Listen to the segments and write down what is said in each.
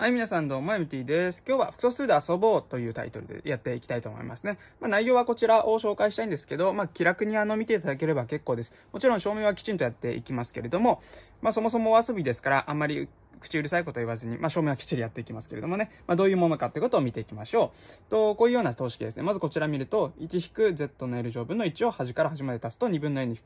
はい、皆さんどうも、MT です。今日は複素数で遊ぼうというタイトルでやっていきたいと思いますね。まあ、内容はこちらを紹介したいんですけど、まあ、気楽にあの見ていただければ結構です。もちろん証明はきちんとやっていきますけれども、まあ、そもそもお遊びですから、あんまり口うるさいこと言わずに、まあ、証明はきっちりやっていきますけれどもね、まあ、どういうものかってことを見ていきましょう。と、こういうような等式ですね。まずこちら見ると、1-z の L 乗分の1を端から端まで足すと2分の n-1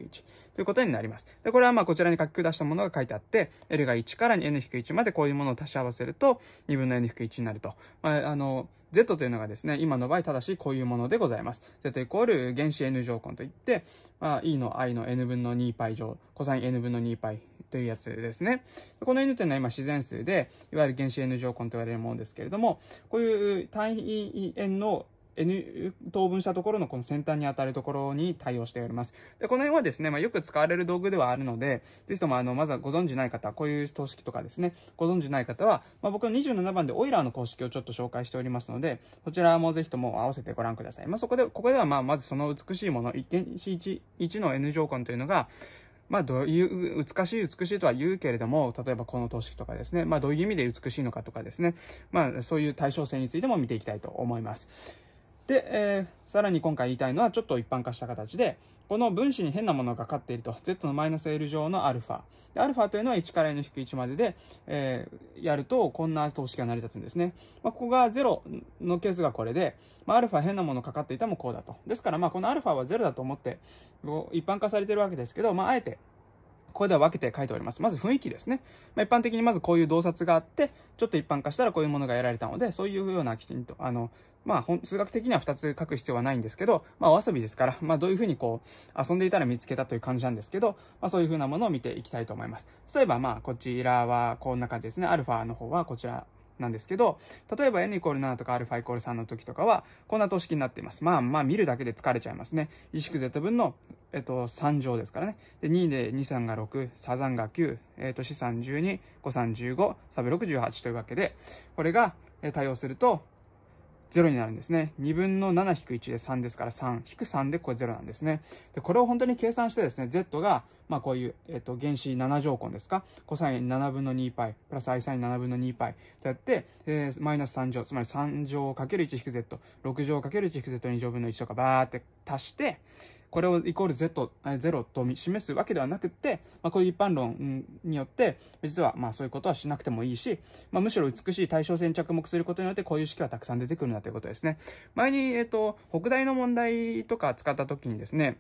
ということになります。で、これはまあこちらに書き下したものが書いてあって、L が1から n-1 までこういうものを足し合わせると、2分の n-1 になると。まあ、あの、z というのがですね、今の場合ただしこういうものでございます。z イコール原子 n 乗根といって、まあ、e の i の n 分の 2π 乗、コサイン n 分の 2π というやつですね。この N というのは今自然数で、いわゆる原子 N 乗根と言われるものですけれども、こういう単位円の N 等分したところのこの先端に当たるところに対応しております。で、この辺はですね、まあ、よく使われる道具ではあるので、ぜひともあの、まずはご存知ない方、こういう等式とかですね、ご存知ない方は、まあ、僕の27番でオイラーの公式をちょっと紹介しておりますので、そちらもぜひとも合わせてご覧ください。まあ、そこで、ここではまあ、まずその美しいもの、1.1の N 乗根というのが、まあ、どういう、美しい美しいとは言うけれども、例えばこの等式とかですね、まあ、どういう意味で美しいのかとかですね、まあ、そういう対称性についても見ていきたいと思います。で、えー、さらに今回言いたいのはちょっと一般化した形で、この分子に変なものがかかっていると、Z のマイナス L 上の α。フ α というのは1から N 引く1までで、えー、やると、こんな等式が成り立つんですね。まあ、ここが0のケースがこれで、まあ、α 変なものかかっていたもこうだと。ですから、まあ、この α は0だと思って、一般化されているわけですけど、まあ、あえて、これでは分けて書いております。まず雰囲気ですね。まあ、一般的にまずこういう洞察があって、ちょっと一般化したらこういうものが得られたので、そういうようなきちんと、あの、まあ、数学的には2つ書く必要はないんですけど、まあ、お遊びですから、まあ、どういうふうにこう、遊んでいたら見つけたという感じなんですけど、まあ、そういうふうなものを見ていきたいと思います。例えば、まあ、こちらはこんな感じですね。アルファの方はこちらなんですけど、例えば n イコール7とか α イコール3の時とかは、こんな等式になっています。まあまあ見るだけで疲れちゃいますね。1縮 z 分の、えっと、3乗ですからね。で、2で2、3が6、サザンが9、えっと、4、3、12、5、3、15、サブ6、18というわけで、これが対応すると、0になるんですね。2分の7引く1で3ですから3引く3でこれ0なんですね。で、これを本当に計算してですね、z が、まあこういう、えっ、と、原子7乗根ですか、コサイン7分の 2π、プラス i サイン7分の 2π とやって、えー、マイナス3乗、つまり3乗 ×1 引く z、6乗 ×1 引く z2 乗分の1とかバーって足して、これをイコールゼゼロと示すわけではなくて、まあ、こういう一般論によって、実はまあそういうことはしなくてもいいし、まあ、むしろ美しい対称性に着目することによって、こういう式はたくさん出てくるんだということですね。前に、えっ、ー、と、北大の問題とか使った時にですね、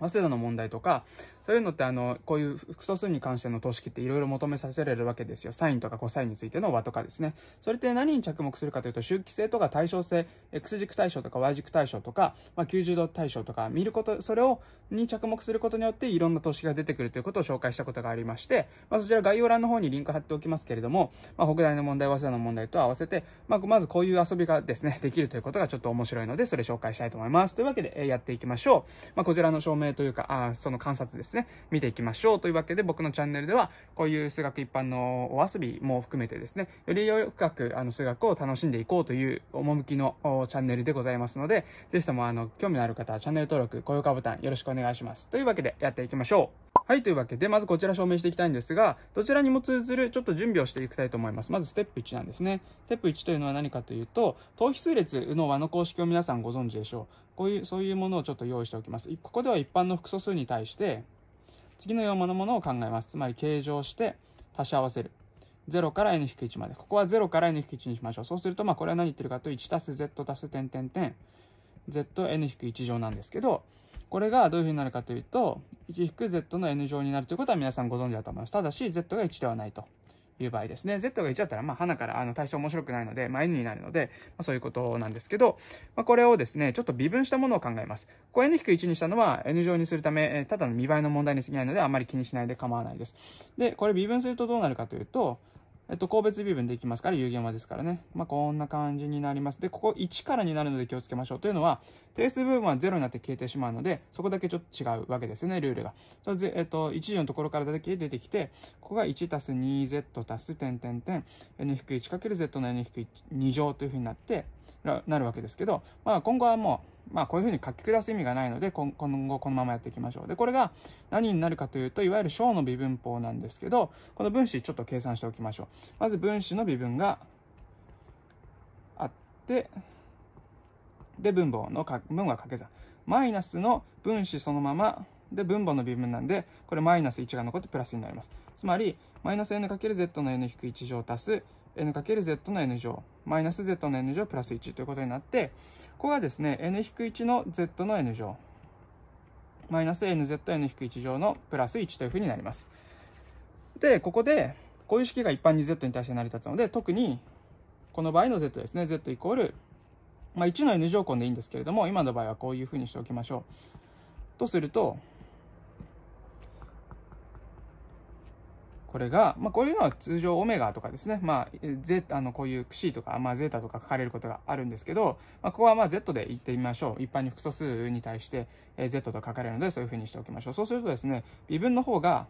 早稲田の問題とか、そういうのってあの、こういう複素数に関しての等式っていろいろ求めさせられるわけですよ。サインとかコサインについての和とかですね。それって何に着目するかというと、周期性とか対称性、X 軸対称とか Y 軸対称とか、まあ、90度対称とか見ること、それを、に着目することによっていろんな等式が出てくるということを紹介したことがありまして、まあ、そちら概要欄の方にリンク貼っておきますけれども、まあ、北大の問題、早稲田の問題と合わせて、まあ、まずこういう遊びがですね、できるということがちょっと面白いので、それ紹介したいと思います。というわけで、えやっていきましょう。まあ、こちらの証明というか、あその観察ですね、見ていきましょうというわけで、僕のチャンネルでは、こういう数学一般のお遊びも含めてですね、より深くあの数学を楽しんでいこうという趣のチャンネルでございますので、ぜひともあの、興味のある方はチャンネル登録、高評価ボタンよろしくお願いします。というわけで、やっていきましょう。はい、というわけで、まずこちら証明していきたいんですが、どちらにも通ずるちょっと準備をしていきたいと思います。まずステップ1なんですね。ステップ1というのは何かというと、等比数列の和の公式を皆さんご存知でしょう。こういう、そういうものをちょっと用意しておきます。ここでは一般の複素数に対して、次のようなものを考えます。つまり、計上して、足し合わせる。0から n-1 まで。ここは0から n-1 にしましょう。そうすると、まあ、これは何言ってるかというと、1足す z 足す点点点、zn-1 乗なんですけど、これがどういうふうになるかというと、1-z の n 乗になるということは皆さんご存知だと思います。ただし、z が1ではないと。いう場合ですね。Z が1だったら、まあ、花からあの対象面白くないので、まあ、N になるので、まあ、そういうことなんですけど、まあ、これをですね、ちょっと微分したものを考えます。これ N-1 にしたのは N 乗にするため、ただの見栄えの問題に過ぎないので、あまり気にしないで構わないです。で、これ微分するとどうなるかというと、えっと、個別微分できますから、有限はですからね。まあ、こんな感じになります。で、ここ1からになるので気をつけましょう。というのは、定数部分は0になって消えてしまうので、そこだけちょっと違うわけですよね、ルールが。それえっと、1のところからだけ出てきて、ここが1たす 2z たす点点点、n-1×z の n-2 乗というふうになって、なるわけですけど、まあ、今後はもう、まあ、こういうふうに書き下す意味がないので、今後このままやっていきましょう。で、これが何になるかというと、いわゆる小の微分法なんですけど、この分子ちょっと計算しておきましょう。まず分子の微分があって、で、分母の分母掛け算。マイナスの分子そのまま、で、分母の微分なんで、これマイナス1が残ってプラスになります。つまり、マイナス n×z の n-1 乗足す、n×z の n 乗、マイナス z の n 乗プラス1ということになって、ここがですね、n-1 の z の n 乗、マイナス nzn-1 乗のプラス1というふうになります。で、ここで、こういう式が一般に z に対して成り立つので、特に、この場合の z ですね、z イコール、まあ、1の n 乗根でいいんですけれども、今の場合はこういうふうにしておきましょう。とすると、これが、まあ、こういうのは通常オメガとかですね、まあ、ゼあのこういう C とか、まあ、ゼータとか書かれることがあるんですけど、まあ、ここはまあ Z で言ってみましょう。一般に複素数に対して Z と書かれるので、そういうふうにしておきましょう。そうするとですね、微分の方が、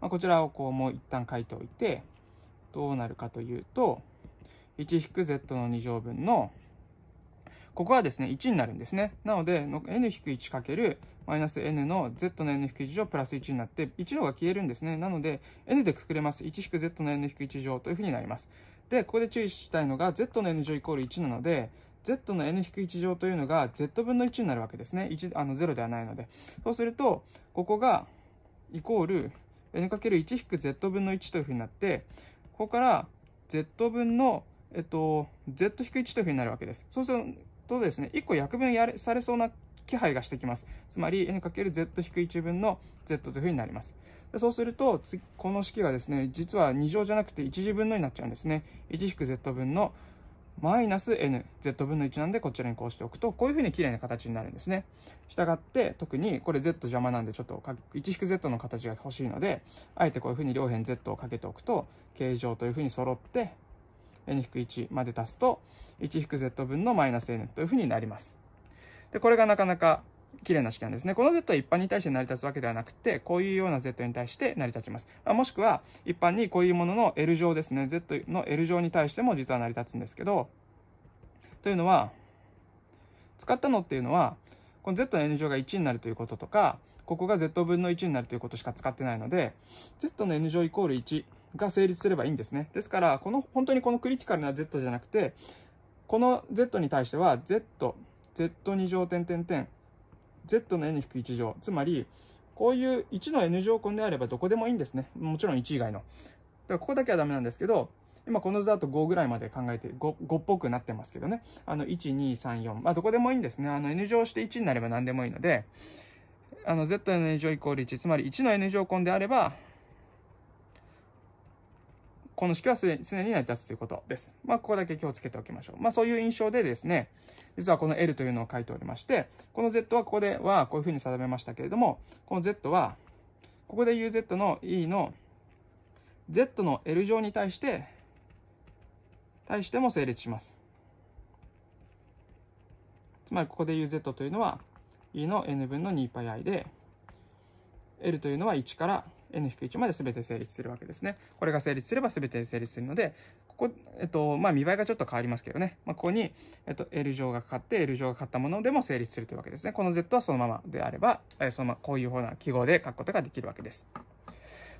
まあ、こちらをこうもう一旦書いておいて、どうなるかというと、1-Z の2乗分の、ここはですね、1になるんですね。なので、n-1× マイナス n の z の n-1 乗プラス1になって、1のが消えるんですね。なので、n でくくれます。1-z の n-1 乗というふうになります。で、ここで注意したいのが、z の n 乗イコール1なので、z の n-1 乗というのが z 分の1になるわけですね。1あの0ではないので。そうすると、ここがイコール n×1-z 分の1というふうになって、ここから z 分の、えっと、z-1 というふうになるわけです。そうすると、とですね、1個約分やれされそうな気配がしてきます。つまり n×z-1 分の z というふうになります。でそうすると、この式がですね、実は2乗じゃなくて1次分のになっちゃうんですね。1-z 分のマイナス n、z 分の1なんでこちらにこうしておくと、こういうふうに綺麗な形になるんですね。したがって、特にこれ z 邪魔なんでちょっと 1-z の形が欲しいので、あえてこういうふうに両辺 z をかけておくと、形状というふうに揃って、n-1 まで足すと 1-z 分のマイナス n というふうになります。で、これがなかなか綺麗な式なんですね。この z は一般に対して成り立つわけではなくて、こういうような z に対して成り立ちます。もしくは、一般にこういうものの L 乗ですね。z の L 乗に対しても実は成り立つんですけど、というのは、使ったのっていうのは、この z の N 乗が1になるということとか、ここが z 分の1になるということしか使ってないので、z の N 乗イコール1が成立すればいいんですね。ですから、この、本当にこのクリティカルな Z じゃなくて、この Z に対しては、Z、Z2 乗点点点、Z の N-1 乗、つまり、こういう1の N 乗根であればどこでもいいんですね。もちろん1以外の。だからここだけはダメなんですけど、今この図だと5ぐらいまで考えて 5, 5っぽくなってますけどね。あの、1、2、3、4。まあ、どこでもいいんですね。あの、N 乗して1になれば何でもいいので、あの、Z の N 乗イコール1、つまり1の N 乗根であれば、この式は常に成り立つということです。まあ、ここだけ気をつけておきましょう。まあ、そういう印象でですね、実はこの L というのを書いておりまして、この Z はここではこういうふうに定めましたけれども、この Z は、ここで UZ の E の Z の L 乗に対して、対しても成立します。つまり、ここで UZ というのは E の N 分の 2πi で、L というのは1から n-1 まで全て成立するわけですね。これが成立すれば全て成立するので、ここ、えっと、まあ、見栄えがちょっと変わりますけどね。まあ、ここに、えっと、L 乗がかかって、L 乗がかかったものでも成立するというわけですね。この Z はそのままであれば、えそのまま、こういうような記号で書くことができるわけです。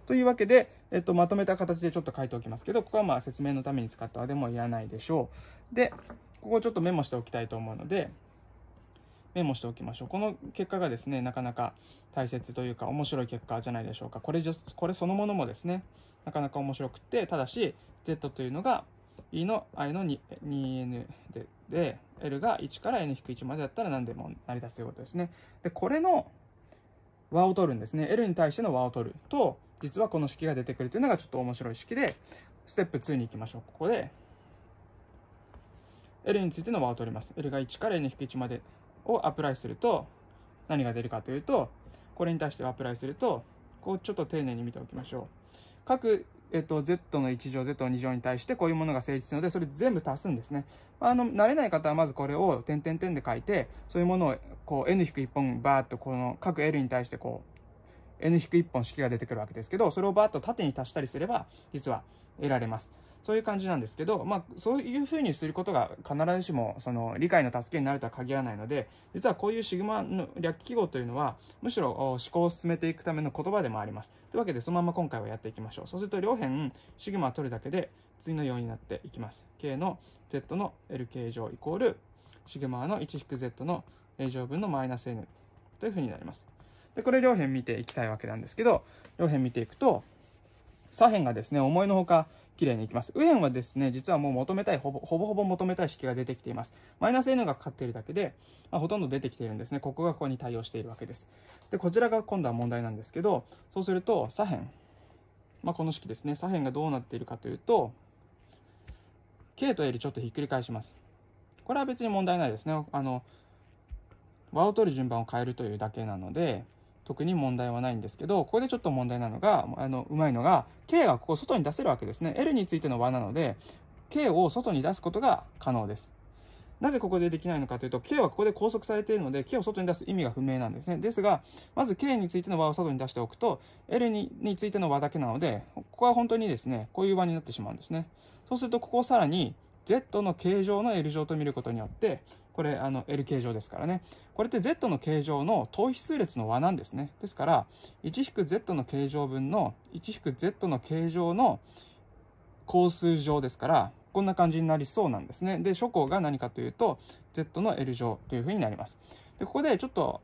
というわけで、えっと、まとめた形でちょっと書いておきますけど、ここはまあ説明のために使ったのでもいらないでしょう。で、ここをちょっとメモしておきたいと思うので、メモしておきましょう。この結果がですね、なかなか大切というか面白い結果じゃないでしょうか。これこれそのものもですね、なかなか面白くて、ただし、Z というのが E の i の 2n でで、L が1から n-1 までだったら何でも成り立つということですね。で、これの和を取るんですね。L に対しての和を取ると、実はこの式が出てくるというのがちょっと面白い式で、ステップ2に行きましょう。ここで、L についての和を取ります。L が1から n-1 までをアプライすると、何が出るかというと、これに対してアプライすると、こうちょっと丁寧に見ておきましょう。各、えっと、z の1乗、z の2乗に対してこういうものが成立するので、それ全部足すんですね。あの、慣れない方はまずこれを点点点で書いて、そういうものをこう n-1 本バーっとこの各 l に対してこう n-1 本式が出てくるわけですけど、それをバーッと縦に足したりすれば、実は得られます。そういう感じなんですけど、まあ、そういうふうにすることが必ずしも、その、理解の助けになるとは限らないので、実はこういうシグマの略記号というのは、むしろ思考を進めていくための言葉でもあります。というわけで、そのまま今回はやっていきましょう。そうすると、両辺、シグマを取るだけで、次のようになっていきます。k の z の l 形状イコール、シグマの 1-z の a 乗分のマイナス n というふうになります。で、これ両辺見ていきたいわけなんですけど、両辺見ていくと、左辺がですね、思いのほか綺麗にいきます。右辺はですね、実はもう求めたい、ほぼほぼほぼ求めたい式が出てきています。マイナス n がかかっているだけで、まあ、ほとんど出てきているんですね。ここがここに対応しているわけです。で、こちらが今度は問題なんですけど、そうすると、左辺、まあ、この式ですね、左辺がどうなっているかというと、k と l ちょっとひっくり返します。これは別に問題ないですね。あの、和を取る順番を変えるというだけなので、特に問題はないんですけど、ここでちょっと問題なのが、あの、うまいのが、K がここ外に出せるわけですね。L についての和なので、K を外に出すことが可能です。なぜここでできないのかというと、K はここで拘束されているので、K を外に出す意味が不明なんですね。ですが、まず K についての和を外に出しておくと、L にについての和だけなので、ここは本当にですね、こういう和になってしまうんですね。そうすると、ここをさらに、Z の形状の L 乗と見ることによって、これあの L 形状ですからね。これって Z の形状の等比数列の和なんですね。ですから、1-Z の形状分の 1-Z の形状の高数上ですから、こんな感じになりそうなんですね。で、初項が何かというと、Z の L 乗というふうになります。で、ここでちょっと、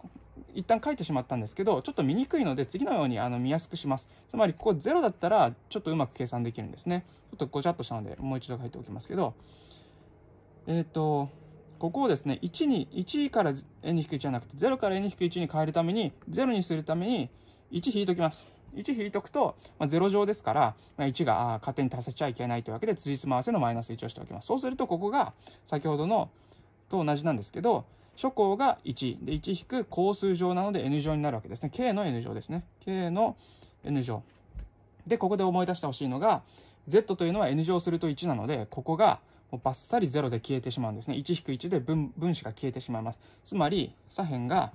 一旦書いてしまったんですけど、ちょっと見にくいので、次のようにあの見やすくします。つまり、ここ0だったら、ちょっとうまく計算できるんですね。ちょっとごちゃっとしたので、もう一度書いておきますけど、えっ、ー、と、ここをですね、1に、1から n 引く1じゃなくて、0から n 引く1に変えるために、0にするために、1引いときます。1引いとくと、まあ、0乗ですから、まあ、1が勝手に足せちゃいけないというわけで、辻褄合わせのマイナス1をしておきます。そうすると、ここが、先ほどのと同じなんですけど、初項が1。で、1引く項数乗なので n 乗になるわけですね。k の n 乗ですね。k の n 乗。で、ここで思い出してほしいのが、z というのは n 乗すると1なので、ここが、もうバッサリ0で消えてしまうんですね。1-1で分分子が消えてしまいます。つまり、左辺が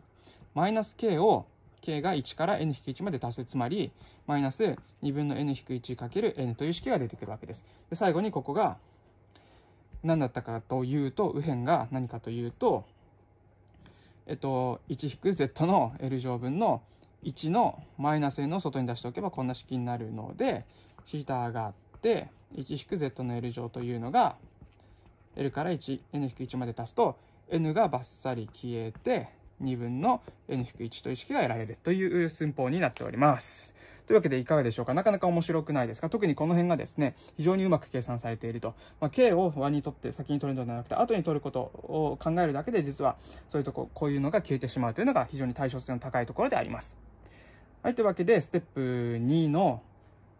マイナス k を k が1から n-1 まで足す。つまり、マイナス2分の n 1る n という式が出てくるわけです。で最後にここが何だったかというと、右辺が何かというと、えっと、1-z の L 乗分の1のマイナス n を外に出しておけばこんな式になるので、θ があって、1-z の L 乗というのが、L から 1n-1 まで足すと n がバッサリ消えて2分の n-1 という式が得られるという寸法になっております。というわけでいかがでしょうかなかなか面白くないですか特にこの辺がですね、非常にうまく計算されていると。まあ、K を和にとって先に取るのではなくて、後に取ることを考えるだけで、実はそういうとこ、こういうのが消えてしまうというのが非常に対称性の高いところであります。はい、というわけで、ステップ2の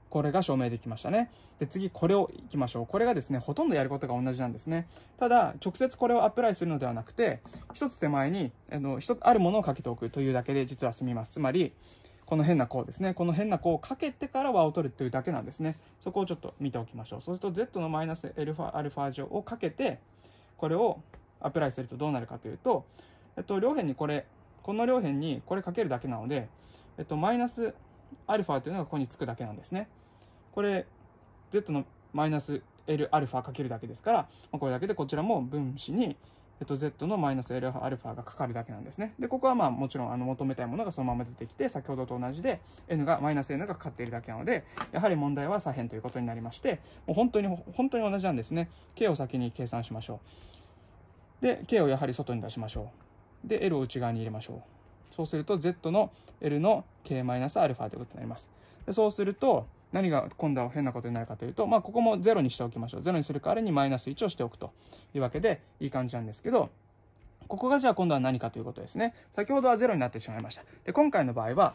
これが証明できましたね。で、次、これをいきましょう。これがですね、ほとんどやることが同じなんですね。ただ、直接これをアプライするのではなくて、一つ手前に、あの、一つあるものをかけておくというだけで実は済みます。つまり、この変な項ですね。この変な項をかけてから和を取るというだけなんですね。そこをちょっと見ておきましょう。そうすると、z のマイナス α 乗をかけて、これをアプライするとどうなるかというと、えっと、両辺にこれ、この両辺にこれかけるだけなので、えっと、マイナス α というのがここにつくだけなんですね。これ z のマイナス Lα かけるだけですから、まあ、これだけでこちらも分子に、えっと、Z のマイナス Lα がかかるだけなんですね。で、ここはまあもちろんあの求めたいものがそのまま出てきて、先ほどと同じで N が、マイナス N がかかっているだけなので、やはり問題は左辺ということになりまして、もう本当に、本当に同じなんですね。K を先に計算しましょう。で、K をやはり外に出しましょう。で、L を内側に入れましょう。そうすると Z の L の K-α マイナスということになります。でそうすると、何が今度は変なことになるかというと、まあ、ここも0にしておきましょう。0にする代わりにマイナス1をしておくというわけで、いい感じなんですけど、ここがじゃあ今度は何かということですね。先ほどは0になってしまいました。で、今回の場合は、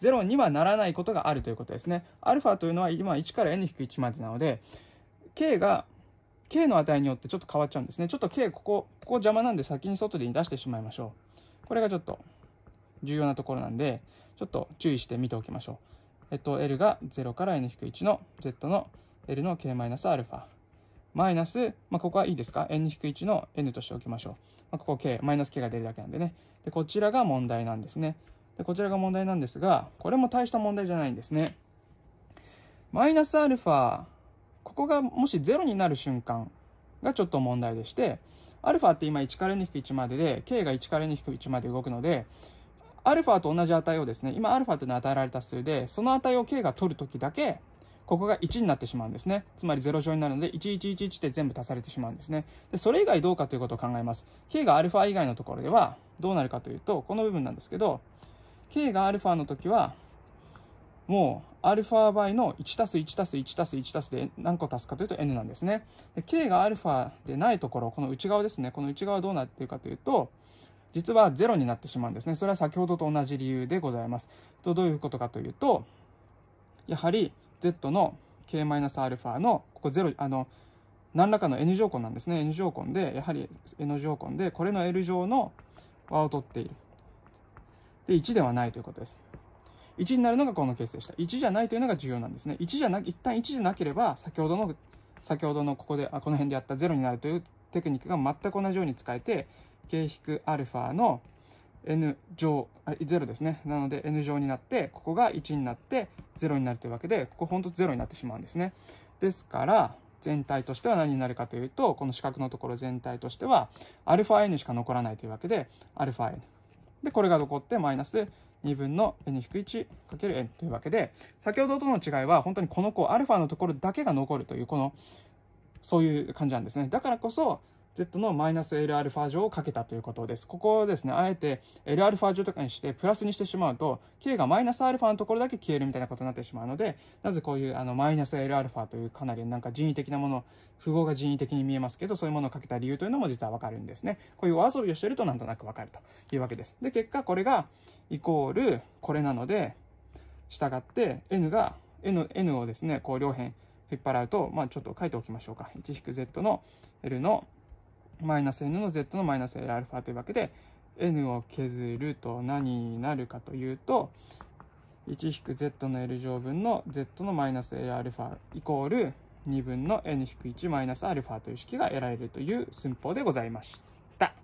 0にはならないことがあるということですね。α というのは今1から n-1 までなので、k が、k の値によってちょっと変わっちゃうんですね。ちょっと k ここ、ここ邪魔なんで先に外に出してしまいましょう。これがちょっと重要なところなんで、ちょっと注意して見ておきましょう。えっと、L が0から N-1 の Z の L の K-α。マイナス、まあ、ここはいいですか ?N-1 の N としておきましょう。まあ、ここ K、マイナス K が出るだけなんでね。で、こちらが問題なんですね。で、こちらが問題なんですが、これも大した問題じゃないんですね。マイナス α、ここがもし0になる瞬間がちょっと問題でして、α って今1から N-1 までで、K が1から N-1 まで動くので、アルファと同じ値をですね、今アルファというのは与えられた数で、その値を k が取るときだけ、ここが1になってしまうんですね。つまり0乗になるので、1111で全部足されてしまうんですね。で、それ以外どうかということを考えます。k がアルファ以外のところでは、どうなるかというと、この部分なんですけど、k がアルファの時は、もうアルファ倍の1 1 1 1 1で何個足すかというと n なんですね。で、k がアルファでないところ、この内側ですね。この内側はどうなっているかというと、実は0になってしまうんですね。それは先ほどと同じ理由でございます。とどういうことかというと、やはり Z の k α のここ0、あの、何らかの N 条根なんですね。N 条根で、やはり N 条根で、これの L 乗の和を取っている。で、1ではないということです。1になるのがこのケースでした。1じゃないというのが重要なんですね。1じゃな、一旦1じゃなければ、先ほどの、先ほどのここで、あこの辺でやった0になるというテクニックが全く同じように使えて、k-α の n 乗、0ですね。なので n 乗になって、ここが1になって0になるというわけで、ここ本当と0になってしまうんですね。ですから、全体としては何になるかというと、この四角のところ全体としては、αn しか残らないというわけで、αn。で、これが残ってマイナス2分の n-1×n というわけで、先ほどとの違いは本当にこの子、α のところだけが残るという、この、そういう感じなんですね。だからこそ、Z のマイナス Lα 乗をかけたということです。ここをですね、あえて Lα 乗とかにしてプラスにしてしまうと、k がマイナス α のところだけ消えるみたいなことになってしまうので、なぜこういうあのマイナス Lα というかなりなんか人為的なもの、符号が人為的に見えますけど、そういうものをかけた理由というのも実はわかるんですね。こういうお遊びをしてるとなんとなくわかるというわけです。で、結果これがイコールこれなので、従って n が n, n をですね、こう両辺引っ張らうと、まあちょっと書いておきましょうか。1-z の L のマイナス n の z のマイナス l ァというわけで n を削ると何になるかというと 1-z の L 乗分の z のマイナス Lα イコール2分の n-1 マイナス α という式が得られるという寸法でございました。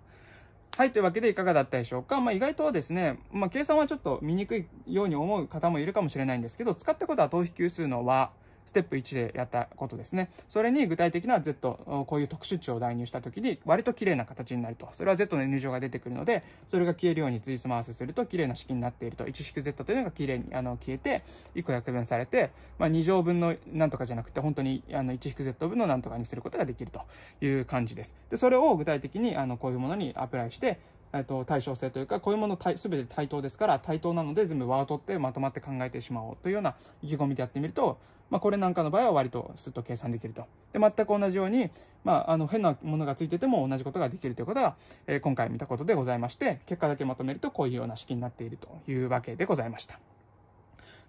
はい。というわけでいかがだったでしょうか。まあ、意外とですね、まあ、計算はちょっと見にくいように思う方もいるかもしれないんですけど、使ったことは等比級数の和。ステップ1でやったことですね。それに具体的な Z、こういう特殊値を代入した時に割と綺麗な形になると。それは Z の N 乗が出てくるので、それが消えるようにツイスマースすると綺麗な式になっていると。1-Z というのが綺麗にあの消えて、1個約分されて、まあ、2乗分のなんとかじゃなくて、本当にあの 1-Z 分のなんとかにすることができるという感じです。で、それを具体的にあのこういうものにアプライして、えっと、対称性というか、こういうもの全て対等ですから、対等なので全部和を取ってまとまって考えてしまおうというような意気込みでやってみると、まあ、これなんかの場合は割とすっと計算できると。で、全く同じように、まあ、あの、変なものがついてても同じことができるということが、えー、今回見たことでございまして、結果だけまとめるとこういうような式になっているというわけでございました。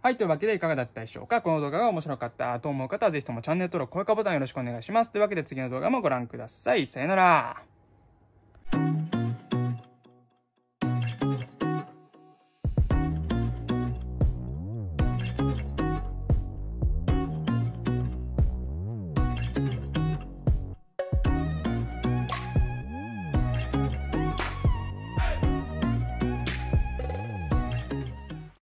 はい、というわけでいかがだったでしょうかこの動画が面白かったと思う方はぜひともチャンネル登録、高評価ボタンよろしくお願いします。というわけで次の動画もご覧ください。さよなら。